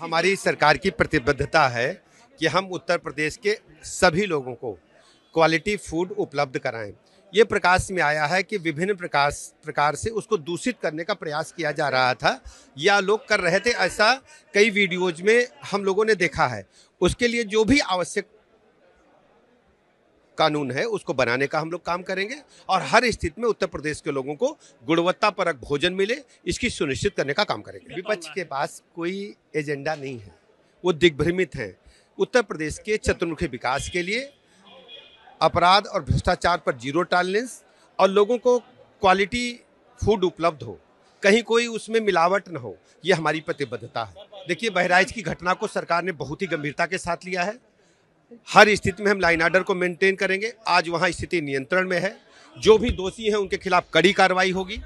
हमारी सरकार की प्रतिबद्धता है कि हम उत्तर प्रदेश के सभी लोगों को क्वालिटी फूड उपलब्ध कराएं ये प्रकाश में आया है कि विभिन्न प्रकाश प्रकार से उसको दूषित करने का प्रयास किया जा रहा था या लोग कर रहे थे ऐसा कई वीडियोज में हम लोगों ने देखा है उसके लिए जो भी आवश्यक कानून है उसको बनाने का हम लोग काम करेंगे और हर स्थिति में उत्तर प्रदेश के लोगों को गुणवत्ता परक भोजन मिले इसकी सुनिश्चित करने का काम करेंगे विपक्ष के पास कोई एजेंडा नहीं है वो दिग्भ्रमित हैं उत्तर प्रदेश के चतुर्मुखी विकास के लिए अपराध और भ्रष्टाचार पर जीरो टॉलरेंस और लोगों को क्वालिटी फूड उपलब्ध हो कहीं कोई उसमें मिलावट न हो ये हमारी प्रतिबद्धता है देखिए बहराइच की घटना को सरकार ने बहुत ही गंभीरता के साथ लिया है हर स्थिति में हम लाइन आर्डर को मेंटेन करेंगे आज वहाँ स्थिति नियंत्रण में है जो भी दोषी हैं उनके खिलाफ कड़ी कार्रवाई होगी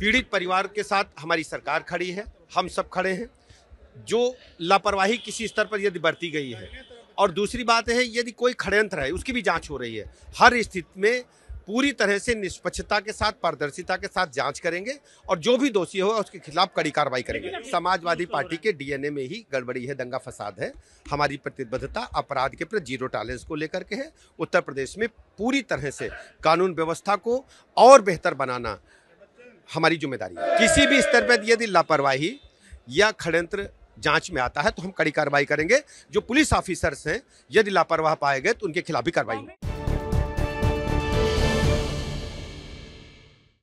पीड़ित परिवार के साथ हमारी सरकार खड़ी है हम सब खड़े हैं जो लापरवाही किसी स्तर पर यदि बरती गई है और दूसरी बात है यदि कोई खड़यंत्र है उसकी भी जांच हो रही है हर स्थिति में पूरी तरह से निष्पक्षता के साथ पारदर्शिता के साथ जांच करेंगे और जो भी दोषी होगा उसके खिलाफ कड़ी कार्रवाई करेंगे समाजवादी तो पार्टी के डीएनए में ही गड़बड़ी है दंगा फसाद है हमारी प्रतिबद्धता अपराध के प्रति जीरो टॉलरेंस को लेकर के है उत्तर प्रदेश में पूरी तरह से कानून व्यवस्था को और बेहतर बनाना हमारी जिम्मेदारी है किसी भी स्तर पर यदि लापरवाही या खड़यंत्र जांच में आता है तो हम कड़ी कार्रवाई करेंगे जो पुलिस ऑफिसर्स हैं यदि लापरवाह पाए गए तो उनके खिलाफ भी कार्रवाई होगी